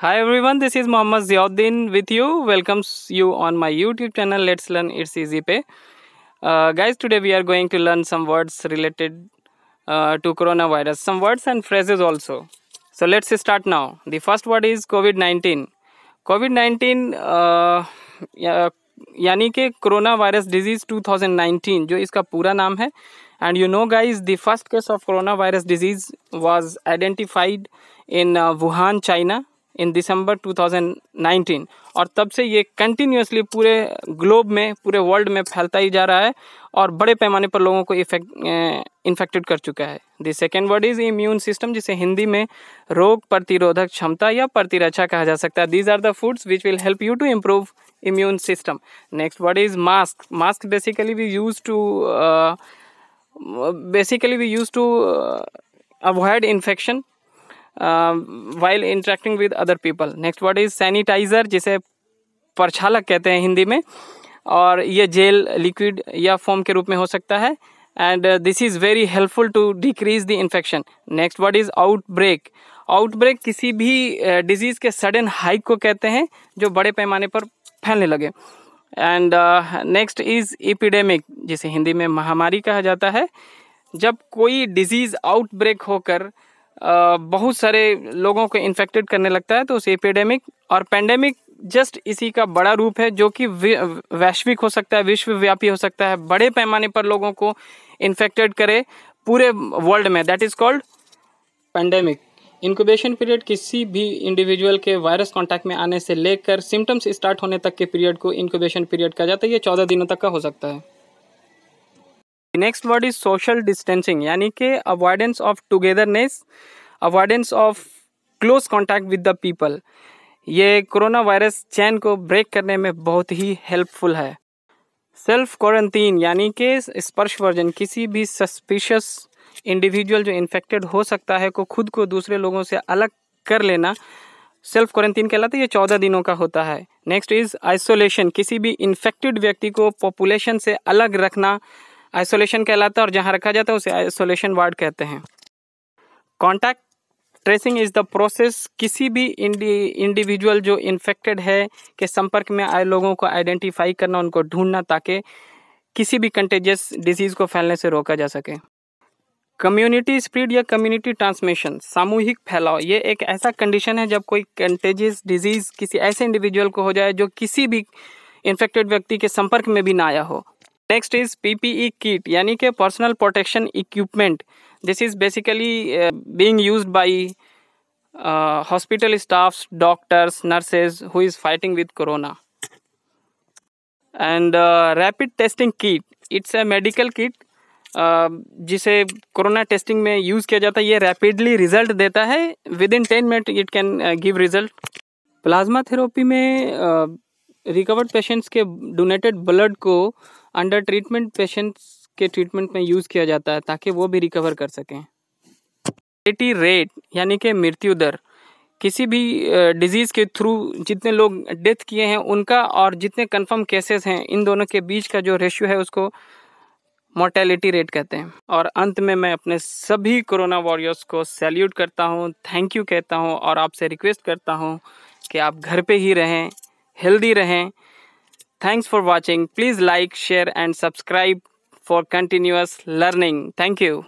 Hi everyone, this is Mohammad Ziauddin with you. Welcomes you on my YouTube channel Let's Learn It's Easy Pay. Uh, guys, today we are going to learn some words related uh, to coronavirus, some words and phrases also. So let's start now. The first word is COVID-19. COVID-19 uh, यानी कि corona 2019 jo iska pura naam hai. And you know, guys, the first case of coronavirus disease was identified in in uh, Wuhan in December 2019 और तब से ये continuously पूरे globe में पूरे world में फैलता ही जा रहा है और बड़े पैमाने पर लोगों को इफेक्ट इन्फेक्टेड कर चुका है the second word is immune system जिसे हिंदी में रोग प्रतिरोधक क्षमता या प्रतिरक्षा कहा जा सकता है these are the foods which will help you to improve immune system next word is mask mask basically we use to basically we use to avoid infection while interacting with other people next word is sanitizer जिसे परछालक कहते हैं हिंदी में और ये jail liquid या form के रूप में हो सकता है and this is very helpful to decrease the infection next word is outbreak outbreak किसी भी डिजीज़ uh, के सडन हाइक को कहते हैं जो बड़े पैमाने पर फैलने लगे एंड नेक्स्ट इज़ एपिडेमिक जिसे हिंदी में महामारी कहा जाता है जब कोई डिजीज़ आउटब्रेक होकर बहुत सारे लोगों को इन्फेक्टेड करने लगता है तो उस एपिडेमिक और पेंडेमिक जस्ट इसी का बड़ा रूप है जो कि वैश्विक हो सकता है विश्वव्यापी हो सकता है बड़े पैमाने पर लोगों को इन्फेक्टेड करे पूरे वर्ल्ड में that is called pandemic incubation period किसी भी इंडिविजुअल के वायरस कांटेक्ट में आने से लेकर सिम्टम्स स्टार्ट होने तक के पीरियड को इंक्यूबेशन पीरियड कहा जाता है ये चौदह दिनों तक का हो सकता है next word is social distancing यानी कि avoidance of togetherness avoidance of close contact with the people ये कोरोना वायरस चैन को ब्रेक करने में बहुत ही हेल्पफुल है सेल्फ क्वारंटीन यानी कि स्पर्श वर्जन किसी भी सस्पिशियस इंडिविजुअल जो इन्फेक्टेड हो सकता है को खुद को दूसरे लोगों से अलग कर लेना सेल्फ क्वारंटीन कहलाता है ये चौदह दिनों का होता है नेक्स्ट इज़ आइसोलेशन किसी भी इन्फेक्टेड व्यक्ति को पॉपुलेशन से अलग रखना आइसोलेशन कहलाता है और जहाँ रखा जाता है उसे आइसोलेशन वार्ड कहते हैं contact tracing is the process किसी भी इंडिविजुअल जो इन्फेक्टेड है के संपर्क में आए लोगों को आइडेंटिफाई करना उनको ढूंढना ताकि किसी भी कंटेजियस डिजीज़ को फैलने से रोका जा सके कम्युनिटी स्प्रीड या कम्युनिटी ट्रांसमिशन सामूहिक फैलाव ये एक ऐसा कंडीशन है जब कोई कंटेजियस डिजीज़ किसी ऐसे इंडिविजुअल को हो जाए जो किसी भी इन्फेक्टेड व्यक्ति के संपर्क में भी ना आया हो नेक्स्ट इज पीपीई किट यानी कि personal protection equipment this is basically being used by hospital staffs doctors nurses who is fighting with corona and rapid testing kit it's a medical kit जिसे कोरोना टेस्टिंग में use किया जाता है ये rapidly result देता है within ten minute it can give result plasma therapy में recovered uh, patients के डोनेटेड ब्लड को अंडर ट्रीटमेंट पेशेंट्स के ट्रीटमेंट में यूज़ किया जाता है ताकि वो भी रिकवर कर सकें टी रेट यानी कि मृत्यु दर किसी भी डिजीज़ के थ्रू जितने लोग डेथ किए हैं उनका और जितने कंफर्म केसेस हैं इन दोनों के बीच का जो रेशियो है उसको मोर्टेलिटी रेट कहते हैं और अंत में मैं अपने सभी कोरोना वॉरियर्स को सैल्यूट करता हूँ थैंक यू कहता हूँ और आपसे रिक्वेस्ट करता हूँ कि आप घर पे ही रहें हेल्दी रहें Thanks for watching. Please like, share, and subscribe for continuous learning. Thank you.